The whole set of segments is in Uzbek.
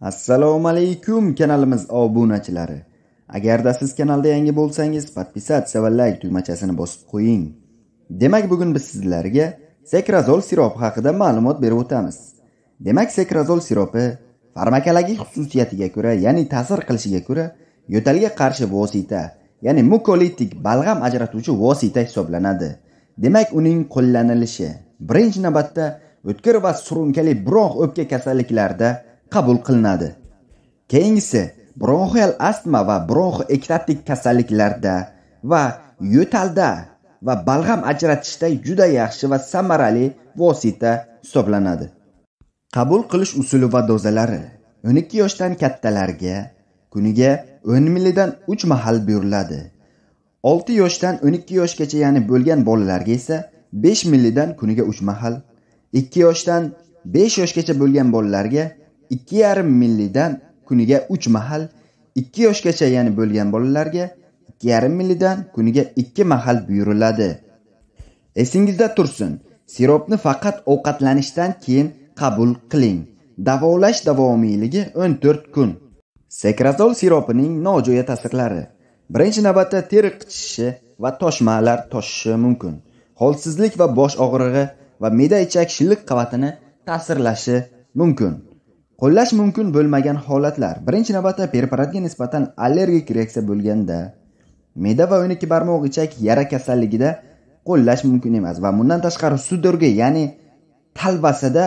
assalomu alaykum kanalimiz obunachilari agarda siz kanalda yangi bo'lsangiz podpisatsiya va layk like tugmachasini bosib qo'ying demak bugun biz sizlarga sekrazol siropi haqida ma'lumot berib o'tamiz demak sekrazol siropi farmakologik xususiyatiga ko'ra ya'ni ta'sir qilishiga ko'ra yo'talga qarshi vosita ya'ni mukolitik balg'am ajratuvchi vosita hisoblanadi demak uning qo'llanilishi birinchi navbatda o'tkir va surunkali bronx o'pka kasalliklarida qabul qilinadi keyingisi bronxial astma va bronx ektatik kasalliklarda va yo'talda va balg'am ajratishda juda yaxshi va samarali vosita hisoblanadi qabul qilish usuli va dozalari 12 yoshdan kattalarga kuniga 10 millidan 3 mahal buyuriladi 6 yoshdan 12 yoshgacha ya'ni bo'lgan bolalarga esa 5 millidan kuniga 3 mahal 2 yoshdan 5 yoshgacha bo'lgan bolalarga ikki yarim millidan kuniga uch mahal ikki yoshgacha ya'ni bo'lgan bolalarga ikki yarim millidan kuniga ikki mahal buyuriladi esingizda tursin siropni faqat ovqatlanishdan keyin qabul qiling davolash davomiyligi o'n to'rt kun sekrazol siropining nojo'ya ta'sirlari birinchi navbatda teri qichishishi va toshmalar toshishi mumkin holsizlik va bosh og'rig'i va me'da ichak shilliq qavatini ta'sirlashi mumkin qo'llash mumkin bo'lmagan holatlar birinchi navbatda preparatga nisbatan allergik reaksiya bo'lganda me'da va o'n ikki barmoq ichak yara kasalligida qo'llash mumkin emas va bundan tashqari sudorga ya'ni talvasada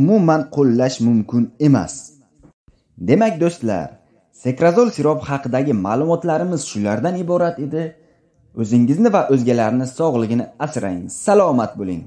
umuman qo'llash mumkin emas demak do'stlar sekrazol sirop haqidagi ma'lumotlarimiz shulardan iborat edi o'zingizni va o'zgalarni sog'lig'ini asrang salomat bo'ling